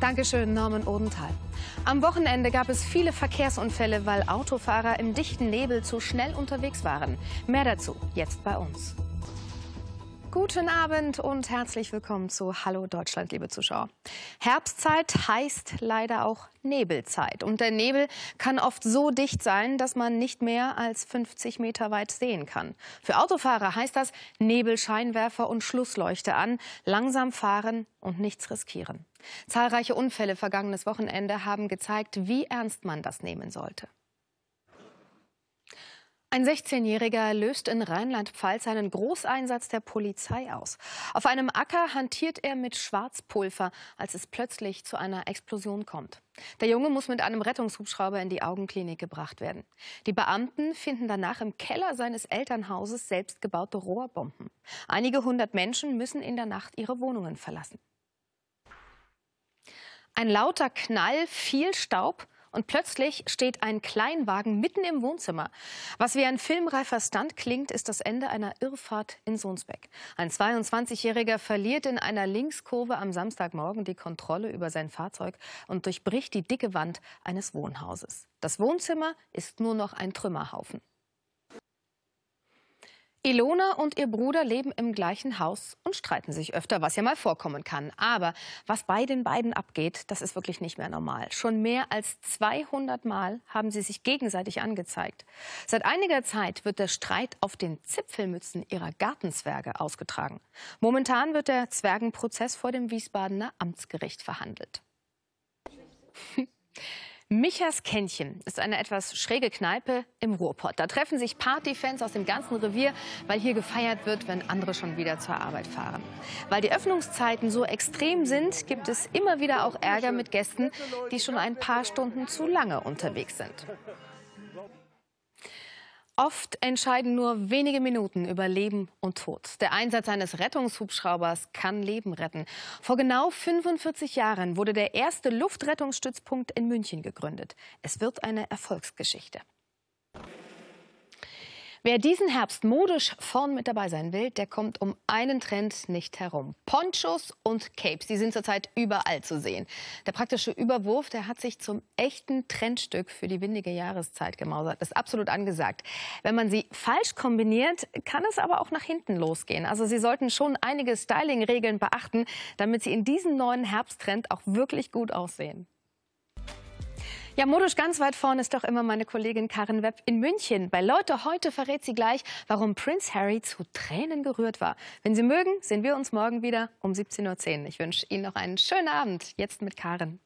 Dankeschön, Norman Odenthal. Am Wochenende gab es viele Verkehrsunfälle, weil Autofahrer im dichten Nebel zu schnell unterwegs waren. Mehr dazu jetzt bei uns. Guten Abend und herzlich willkommen zu Hallo Deutschland, liebe Zuschauer. Herbstzeit heißt leider auch Nebelzeit. Und der Nebel kann oft so dicht sein, dass man nicht mehr als 50 Meter weit sehen kann. Für Autofahrer heißt das Nebelscheinwerfer und Schlussleuchte an, langsam fahren und nichts riskieren. Zahlreiche Unfälle vergangenes Wochenende haben gezeigt, wie ernst man das nehmen sollte. Ein 16-Jähriger löst in Rheinland-Pfalz einen Großeinsatz der Polizei aus. Auf einem Acker hantiert er mit Schwarzpulver, als es plötzlich zu einer Explosion kommt. Der Junge muss mit einem Rettungshubschrauber in die Augenklinik gebracht werden. Die Beamten finden danach im Keller seines Elternhauses selbstgebaute Rohrbomben. Einige hundert Menschen müssen in der Nacht ihre Wohnungen verlassen. Ein lauter Knall, viel Staub und plötzlich steht ein Kleinwagen mitten im Wohnzimmer. Was wie ein filmreifer Stunt klingt, ist das Ende einer Irrfahrt in Sonsbeck. Ein 22-Jähriger verliert in einer Linkskurve am Samstagmorgen die Kontrolle über sein Fahrzeug und durchbricht die dicke Wand eines Wohnhauses. Das Wohnzimmer ist nur noch ein Trümmerhaufen. Ilona und ihr Bruder leben im gleichen Haus und streiten sich öfter, was ja mal vorkommen kann. Aber was bei den beiden abgeht, das ist wirklich nicht mehr normal. Schon mehr als 200 Mal haben sie sich gegenseitig angezeigt. Seit einiger Zeit wird der Streit auf den Zipfelmützen ihrer Gartenzwerge ausgetragen. Momentan wird der Zwergenprozess vor dem Wiesbadener Amtsgericht verhandelt. Michas Kännchen ist eine etwas schräge Kneipe im Ruhrpott. Da treffen sich Partyfans aus dem ganzen Revier, weil hier gefeiert wird, wenn andere schon wieder zur Arbeit fahren. Weil die Öffnungszeiten so extrem sind, gibt es immer wieder auch Ärger mit Gästen, die schon ein paar Stunden zu lange unterwegs sind. Oft entscheiden nur wenige Minuten über Leben und Tod. Der Einsatz eines Rettungshubschraubers kann Leben retten. Vor genau 45 Jahren wurde der erste Luftrettungsstützpunkt in München gegründet. Es wird eine Erfolgsgeschichte. Wer diesen Herbst modisch vorn mit dabei sein will, der kommt um einen Trend nicht herum. Ponchos und Capes, die sind zurzeit überall zu sehen. Der praktische Überwurf, der hat sich zum echten Trendstück für die windige Jahreszeit gemausert. ist absolut angesagt. Wenn man sie falsch kombiniert, kann es aber auch nach hinten losgehen. Also Sie sollten schon einige Styling-Regeln beachten, damit Sie in diesem neuen Herbsttrend auch wirklich gut aussehen. Ja, modisch ganz weit vorne ist doch immer meine Kollegin Karin Webb in München. Bei Leute heute verrät sie gleich, warum Prinz Harry zu Tränen gerührt war. Wenn Sie mögen, sehen wir uns morgen wieder um 17.10 Uhr. Ich wünsche Ihnen noch einen schönen Abend. Jetzt mit Karin.